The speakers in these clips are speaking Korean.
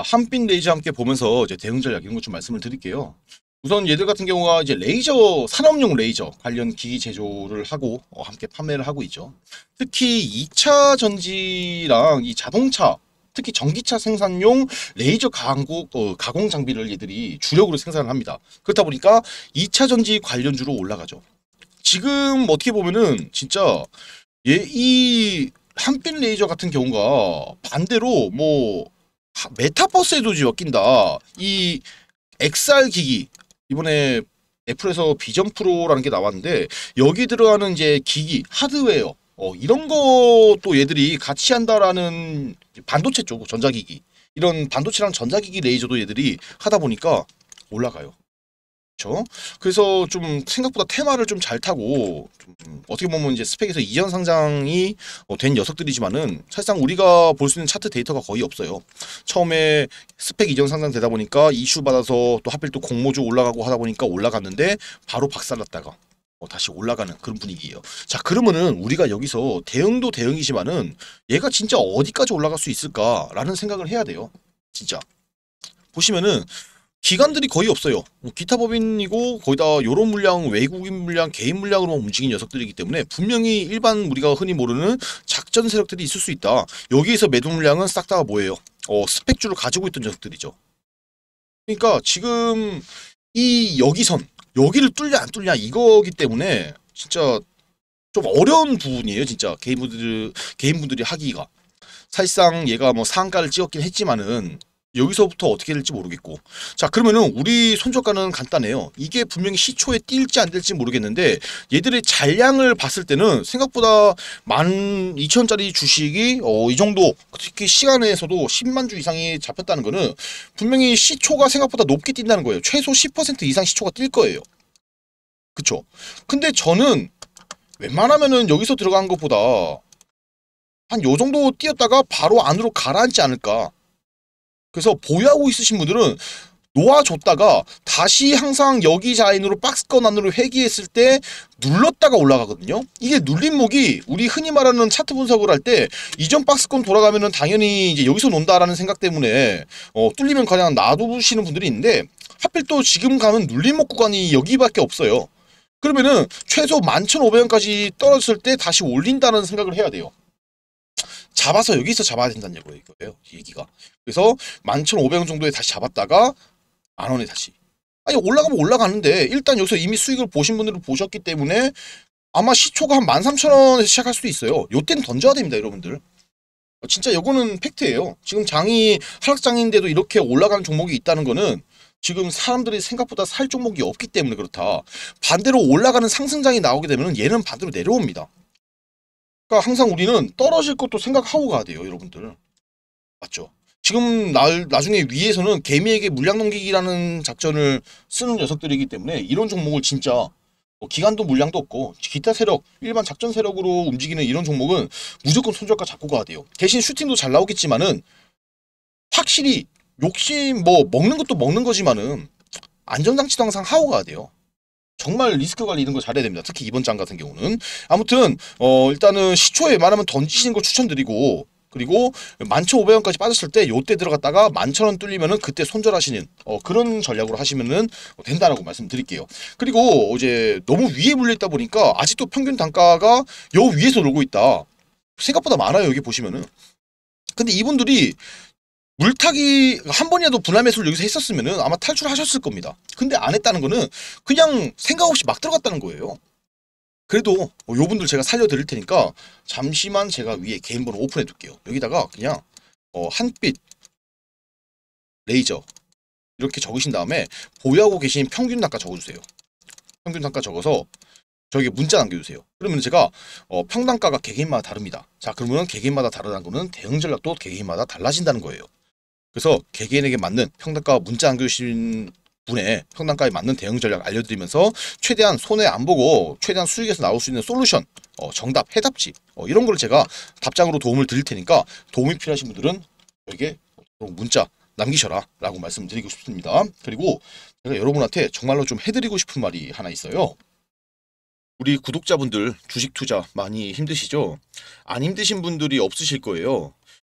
한빛 레이저 함께 보면서 이제 대응전 략 이런 것 좀 말씀을 드릴게요. 우선 얘들 같은 경우가 이제 레이저 산업용 레이저 관련 기기 제조를 하고 어, 함께 판매를 하고 있죠. 특히 2차 전지랑 이 자동차 특히 전기차 생산용 레이저 가공, 어, 가공 장비를 얘들이 주력으로 생산을 합니다. 그렇다 보니까 2차 전지 관련주로 올라가죠. 지금 어떻게 보면은 진짜 얘이 예, 한빛 레이저 같은 경우가 반대로 뭐 메타버스의도 지어낀다. 이 XR 기기 이번에 애플에서 비전 프로라는 게 나왔는데 여기 들어가는 이제 기기 하드웨어 어, 이런 것도 얘들이 같이 한다라는 반도체 쪽 전자기기 이런 반도체랑 전자기기 레이저도 얘들이 하다 보니까 올라가요. 그렇죠. 그래서 좀 생각보다 테마를 좀 잘 타고 좀, 어떻게 보면 이제 스펙에서 이전 상장이 뭐 된 녀석들이지만은 사실상 우리가 볼 수 있는 차트 데이터가 거의 없어요. 처음에 스펙 이전 상장되다 보니까 이슈 받아서 또 하필 또 공모주 올라가고 하다 보니까 올라갔는데 바로 박살났다가 뭐 다시 올라가는 그런 분위기예요. 자 그러면은 우리가 여기서 대응도 대응이지만은 얘가 진짜 어디까지 올라갈 수 있을까라는 생각을 해야 돼요. 진짜 보시면은 기관들이 거의 없어요. 뭐 기타 법인이고 거의 다 요런 물량, 외국인 물량, 개인 물량으로 움직인 녀석들이기 때문에 분명히 일반 우리가 흔히 모르는 작전 세력들이 있을 수 있다. 여기에서 매도 물량은 싹 다 뭐예요? 어, 스펙주를 가지고 있던 녀석들이죠. 그러니까 지금 이 여기선, 여기를 뚫냐 안 뚫냐 이거기 때문에 진짜 좀 어려운 부분이에요. 진짜 개인분들, 개인분들이 하기가. 사실상 얘가 뭐 상가를 찍었긴 했지만은 여기서부터 어떻게 될지 모르겠고 자 그러면은 우리 손절가는 간단해요 이게 분명히 시초에 뛸지 안될지 모르겠는데 얘들의 잔량을 봤을 때는 생각보다 만 이천 짜리 주식이 어, 이 정도 특히 시간에서도 10만 주 이상이 잡혔다는 거는 분명히 시초가 생각보다 높게 뛴다는 거예요 최소 10% 이상 시초가 뛸 거예요 그쵸 근데 저는 웬만하면은 여기서 들어간 것보다 한 요 정도 뛰었다가 바로 안으로 가라앉지 않을까 그래서 보유하고 있으신 분들은 놓아줬다가 다시 항상 여기 자인으로 박스권 안으로 회귀했을 때 눌렀다가 올라가거든요. 이게 눌림목이 우리 흔히 말하는 차트 분석을 할 때 이전 박스권 돌아가면은 당연히 이제 여기서 논다라는 생각 때문에 어, 뚫리면 그냥 놔두시는 분들이 있는데 하필 또 지금 가면 눌림목 구간이 여기밖에 없어요. 그러면은 최소 11,500원까지 떨어졌을 때 다시 올린다는 생각을 해야 돼요. 잡아서 여기서 잡아야 된다는 얘기예요. 얘기가. 그래서 11,500원 정도에 다시 잡았다가 만 원에 다시. 아니 올라가면 올라가는데 일단 여기서 이미 수익을 보신 분들은 보셨기 때문에 아마 시초가 한 13,000원에서 시작할 수도 있어요. 요때는 던져야 됩니다. 여러분들. 어, 진짜 요거는 팩트예요. 지금 장이 하락장인데도 이렇게 올라가는 종목이 있다는 거는 지금 사람들이 생각보다 살 종목이 없기 때문에 그렇다. 반대로 올라가는 상승장이 나오게 되면 얘는 반대로 내려옵니다. 그러니까 항상 우리는 떨어질 것도 생각하고 가야 돼요, 여러분들. 맞죠? 지금 나, 나중에 위에서는 개미에게 물량 넘기기라는 작전을 쓰는 녀석들이기 때문에 이런 종목을 진짜 뭐 기간도 물량도 없고 기타 세력, 일반 작전 세력으로 움직이는 이런 종목은 무조건 손절가 잡고 가야 돼요. 대신 슈팅도 잘 나오겠지만은 확실히 욕심 뭐 먹는 것도 먹는 거지만은 안전장치도 항상 하고 가야 돼요. 정말 리스크 관리 이런 거 잘해야 됩니다. 특히 이번 장 같은 경우는 아무튼 어 일단은 시초에 말하면 던지시는 걸 추천드리고 그리고 11,500원까지 빠졌을 때 요때 들어갔다가 11,000원 뚫리면은 그때 손절하시는 어, 그런 전략으로 하시면은 된다라고 말씀드릴게요. 그리고 이제 너무 위에 물려있다 보니까 아직도 평균 단가가 요 위에서 놀고 있다. 생각보다 많아요 여기 보시면은. 근데 이분들이 물타기 한 번이라도 분할매수를 여기서 했었으면 아마 탈출하셨을 겁니다. 근데 안 했다는 거는 그냥 생각 없이 막 들어갔다는 거예요. 그래도 뭐 요분들 제가 살려드릴 테니까 잠시만 제가 위에 개인번호 오픈해 둘게요. 여기다가 그냥 어, 한빛 레이저 이렇게 적으신 다음에 보유하고 계신 평균 단가 적어주세요. 평균 단가 적어서 저기 문자 남겨주세요. 그러면 제가 어, 평단가가 개개인마다 다릅니다. 자 그러면 개개인마다 다르다는 거는 대응 전략도 개개인마다 달라진다는 거예요. 그래서 개개인에게 맞는 평단가 문자 안 교신 분의 평단가에 맞는 대응 전략 알려드리면서 최대한 손해 안 보고 최대한 수익에서 나올 수 있는 솔루션, 어, 정답, 해답지 어, 이런 걸 제가 답장으로 도움을 드릴 테니까 도움이 필요하신 분들은 저에 어, 문자 남기셔라 라고 말씀드리고 싶습니다. 그리고 제가 여러분한테 정말로 좀 해드리고 싶은 말이 하나 있어요. 우리 구독자분들 주식 투자 많이 힘드시죠? 안 힘드신 분들이 없으실 거예요.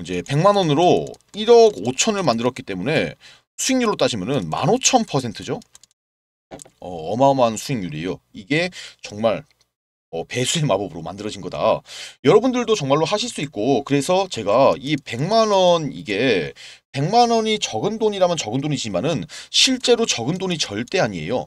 이제 100만 원으로 1억 5천을 만들었기 때문에 수익률로 따지면은 15,000%죠. 어, 마어마한 수익률이에요. 이게 정말 어, 배수의 마법으로 만들어진 거다. 여러분들도 정말로 하실 수 있고 그래서 제가 이 100만 원 이게 100만 원이 적은 돈이라면 적은 돈이지만은 실제로 적은 돈이 절대 아니에요.